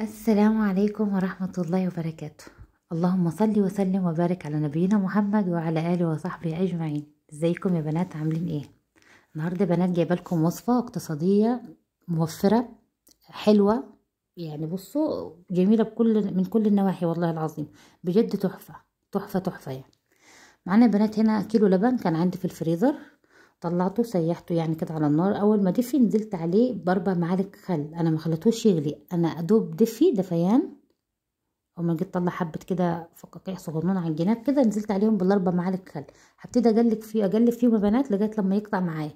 السلام عليكم ورحمة الله وبركاته اللهم صل وسلم وبارك على نبينا محمد وعلى آله وصحبه أجمعين ازيكم يا بنات عاملين ايه النهاردة بنات جايبة لكم وصفة اقتصادية موفرة حلوة يعني بصوا جميلة بكل من كل النواحي والله العظيم بجد تحفة تحفة تحفة يعني معانا بنات هنا كيلو لبن كان عندي في الفريزر طلعته سيحته يعني كده على النار اول ما دفي نزلت عليه باربع معالق خل انا ما خليتهوش يغلي انا ادوب دفي دفيان ما جيت طلع حبه كده فقاقيع صغنون على الجناب كده نزلت عليهم بالاربع معالق خل هبتدي اجلك فيه اجلف فيهم يا بنات لغايه لما يقطع معايا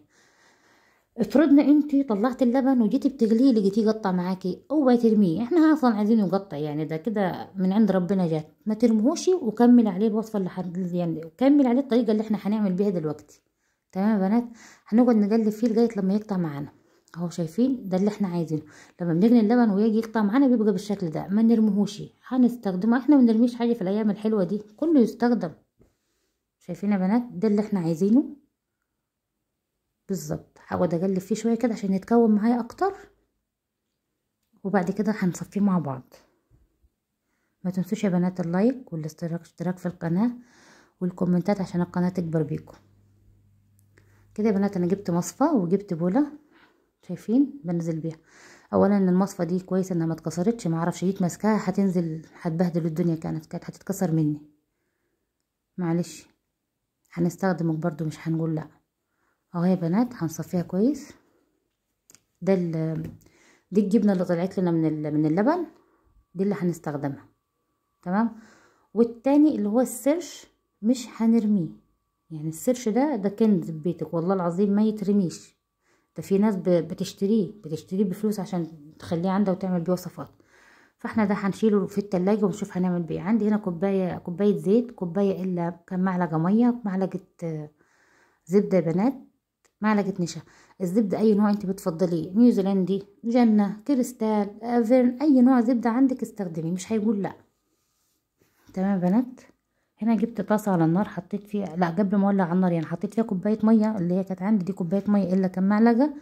افرضنا انتي طلعت اللبن وجيتي بتغليه لقيتيه قطع معاكي اوعي ترميه احنا اصلا عايزينه يقطع يعني ده كده من عند ربنا جات ما ترمهوش وكمل عليه الوصفه اللي حد يعني كمل عليه الطريقه اللي احنا هنعمل بيها دلوقتي تمام يا بنات هنقعد نقلب فيه لغايه لما يقطع معانا اهو شايفين ده اللي احنا عايزينه لما بنغلي اللبن ويجي يقطع معانا بيبقى بالشكل ده ما نرميهوش هنستخدمه احنا ما نرميش حاجه في الايام الحلوه دي كله يستخدم شايفين يا بنات ده اللي احنا عايزينه بالظبط هقعد اقلب فيه شويه كده عشان يتكون معايا اكتر وبعد كده هنصفيه مع بعض ما تنسوش يا بنات اللايك والاشتراك في القناه والكومنتات عشان القناه تكبر بيكم كده يا بنات انا جبت مصفى وجبت بوله شايفين بنزل بيها اولا المصفى دي كويسه انها ما اتكسرتش ما اعرفش جيت ماسكاها هتنزل هتبهدل الدنيا كانت كانت هتتكسر مني معلش هنستخدمه برضو مش هنقول لا اهو يا بنات هنصفيها كويس ده ال دي الجبنه اللي طلعت لنا من من اللبن دي اللي هنستخدمها تمام والتاني اللي هو السيرش مش هنرميه يعني السيرش ده ده كنز في بيتك والله العظيم ما يترميش ده في ناس بتشتريه بتشتريه بفلوس عشان تخليه عندها وتعمل بيه وصفات فاحنا ده هنشيله في التلاجة ونشوف هنعمل بيه عندي هنا كوباية كوباية زيت كوباية الا كام معلقة مية معلقة زبدة يا بنات معلقة نشا الزبدة اي نوع انت بتفضليه نيوزيلندي جنة كريستال افيرن اي نوع زبدة عندك استخدميه مش هيقول لا تمام يا بنات هنا جبت طاسه على النار حطيت فيها لا قبل ما اولع على النار يعني حطيت فيها كوبايه ميه اللي هي كانت عندي دي كوبايه ميه الا كام معلقه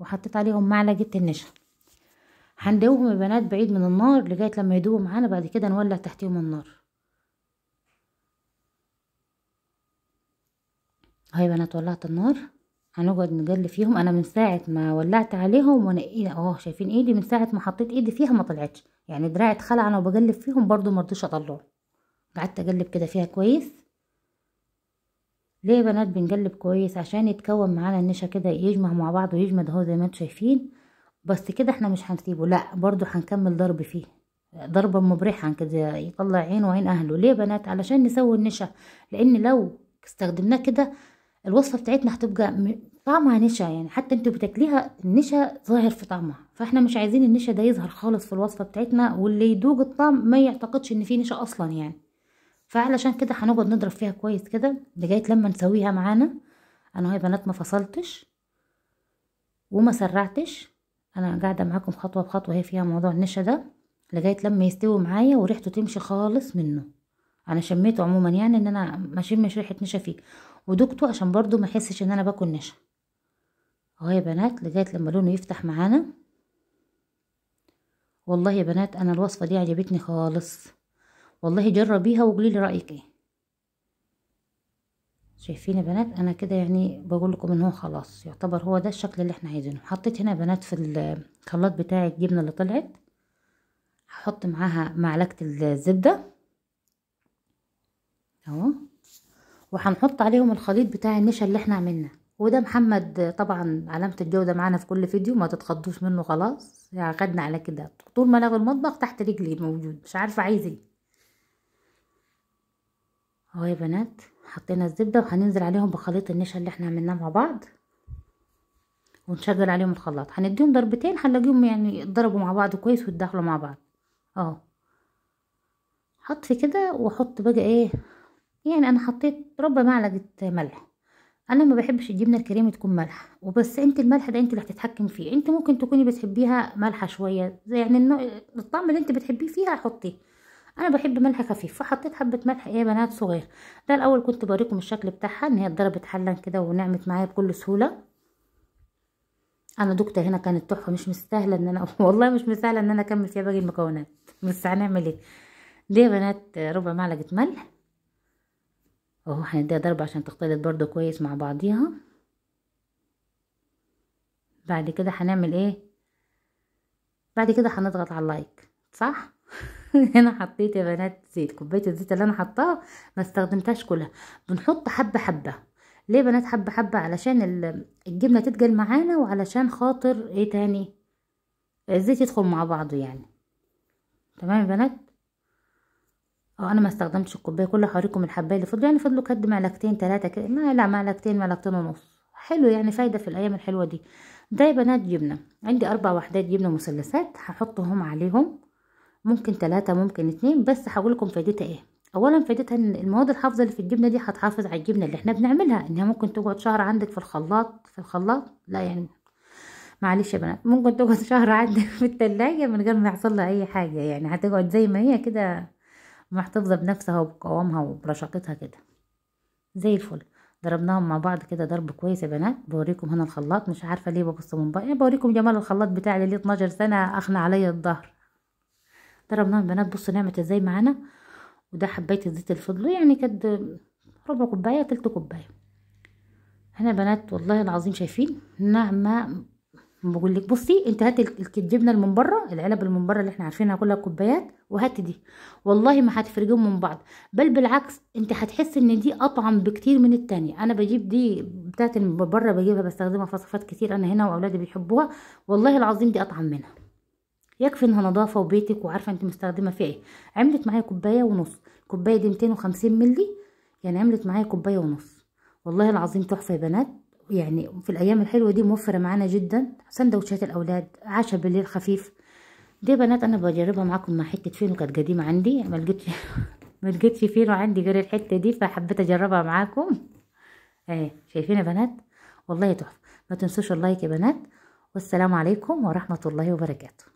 وحطيت عليهم معلقه النشا هندوهم يا بنات بعيد من النار لغايه لما يدوبوا معانا بعد كده نولع تحتيهم النار اهي بنات ولعت النار هنقعد نقلب فيهم انا من ساعه ما ولعت عليهم وانا ايه اهو شايفين ايدي من ساعه ما حطيت ايدي فيها ما طلعتش يعني دراعي اتخلع انا وبقلب فيهم برضو مرضيش اطلعه قعدت اقلب كده فيها كويس ليه يا بنات بنقلب كويس عشان يتكون معانا النشا كده يجمع مع بعض ويجمد اهو زي ما انتم شايفين بس كده احنا مش هنسيبه لا برضو هنكمل ضرب فيه ضربة مبرحة كده يطلع عينه وعين اهله ليه بنات علشان نسوي النشا لان لو استخدمناه كده الوصفة بتاعتنا هتبقى طعمها نشا يعني حتى انتوا بتاكليها النشا ظاهر في طعمها فاحنا مش عايزين النشا ده يظهر خالص في الوصفة بتاعتنا واللي يدوق الطعم ما يعتقدش ان في نشا اصلا يعني فعلشان كده هنقعد نضرب فيها كويس كده لغايه لما نسويها معانا انا اهي بنات ما فصلتش وما سرعتش انا قاعده معاكم خطوه بخطوه هي فيها موضوع النشا ده لغايه لما يستوي معايا وريحته تمشي خالص منه انا شميته عموما يعني ان انا ما اشمش ريحه نشا فيه ودقته عشان برضو ما احسش ان انا باكل نشا اهو يا بنات لغايه لما لونه يفتح معانا والله يا بنات انا الوصفه دي عجبتني خالص والله جربيها وقولي لي رايك ايه شايفين يا بنات انا كده يعني بقول لكم ان هو خلاص يعتبر هو ده الشكل اللي احنا عايزينه حطيت هنا بنات في الخلاط بتاع الجبنه اللي طلعت هحط معاها معلقه الزبده اهو وهنحط عليهم الخليط بتاع النشا اللي احنا عملناه وده محمد طبعا علامه الجوده معانا في كل فيديو ما تتخضوش منه خلاص يعني خدنا على كده طول ما انا في المطبخ تحت رجلي موجود مش عارفه عايز ايه اهو يا بنات حطينا الزبده وهننزل عليهم بخليط النشا اللي احنا عملناه مع بعض ونشغل عليهم الخلاط هنديهم ضربتين هنلاقيهم يعني يتضربوا مع بعض كويس ويتداخلوا مع بعض اهو حط في كده واحط بقى ايه يعني انا حطيت ربع معلقه ملح انا ما بحبش الجبنه الكريمه تكون ملح وبس انت الملح ده انت اللي هتتحكم فيه انت ممكن تكوني بتحبيها مالحه شويه يعني النوع الطعم اللي انت بتحبيه فيها حطيه انا بحب ملح خفيف فحطيت حبه ملح ايه بنات صغير ده الاول كنت بوريكم الشكل بتاعها ان هي اتضربت حلا كده ونعمت معايا بكل سهوله انا دكتة هنا كانت تحفه مش مستاهله ان انا والله مش مستاهله ان انا اكمل فيها باقي المكونات بس هنعمل ايه دي يا بنات ربع معلقه ملح اهو هنديها ضربه عشان تختلط برده كويس مع بعضيها بعد كده هنعمل ايه بعد كده هنضغط على اللايك صح هنا حطيت يا بنات زيت كوبايه الزيت اللي انا حطاها ما استخدمتهاش كلها بنحط حبه حبه ليه بنات حبه حبه علشان الجبنه تتجل معانا وعلشان خاطر ايه تاني الزيت يدخل مع بعضه يعني تمام يا بنات اه انا ما استخدمتش الكوبايه كلها هوريكم الحبايه اللي فضلوا يعني فضلوا كد معلقتين ثلاثه كده ما لا معلقتين معلقتين ونص حلو يعني فايده في الايام الحلوه دي ده يا بنات جبنه عندي اربع وحدات جبنه مثلثات هحطهم عليهم ممكن تلاتة ممكن اتنين بس هقول لكم فايدتها ايه اولا فايدتها ان المواد الحافظه اللي في الجبنه دي هتحافظ على الجبنه اللي احنا بنعملها انها ممكن تقعد شهر عندك في الخلاط في الخلاط لا يعني معلش يا بنات ممكن تقعد شهر عندك في التلاجة من غير ما يحصل لها اي حاجه يعني هتقعد زي ما هي كده محتفظه بنفسها وبقوامها وبرشاقتها كده زي الفل ضربناهم مع بعض كده ضرب كويس يا بنات بوريكم هنا الخلاط مش عارفه ليه ببص من بقى يعني بوريكم جمال الخلاط بتاعي ليه 12 سنه اخنى عليا الظهر محترم البنات بص نعمة ازاي معانا وده حبيت زيت الفضل يعني كانت ربع كوباية تلت كوباية هنا يا بنات والله العظيم شايفين نعمه بقول لك بصي انت هات الجبنه اللي من بره العلب اللي من بره اللي احنا عارفينها كلها كوبايات وهات دي والله ما هتفرقهم من بعض بل بالعكس انت هتحس ان دي اطعم بكتير من التانية انا بجيب دي بتاعت اللي من بره بجيبها بستخدمها في وصفات كتير انا هنا واولادي بيحبوها والله العظيم دي اطعم منها يكفي انها نظافه وبيتك وعارفه انت مستخدمه في ايه عملت معايا كوبايه ونص الكوبايه دي 250 مللي يعني عملت معايا كوبايه ونص والله العظيم تحفه يا بنات يعني في الايام الحلوه دي موفره معانا جدا سندوتشات الاولاد عشاء بالليل خفيف دي بنات انا بجربها معاكم مع حته فينو كانت قديمه عندي ما لقيتش ما لقيتش فينو عندي غير الحته دي فحبيت اجربها معاكم اهي شايفين يا بنات والله تحفه ما تنسوش اللايك يا بنات والسلام عليكم ورحمه الله وبركاته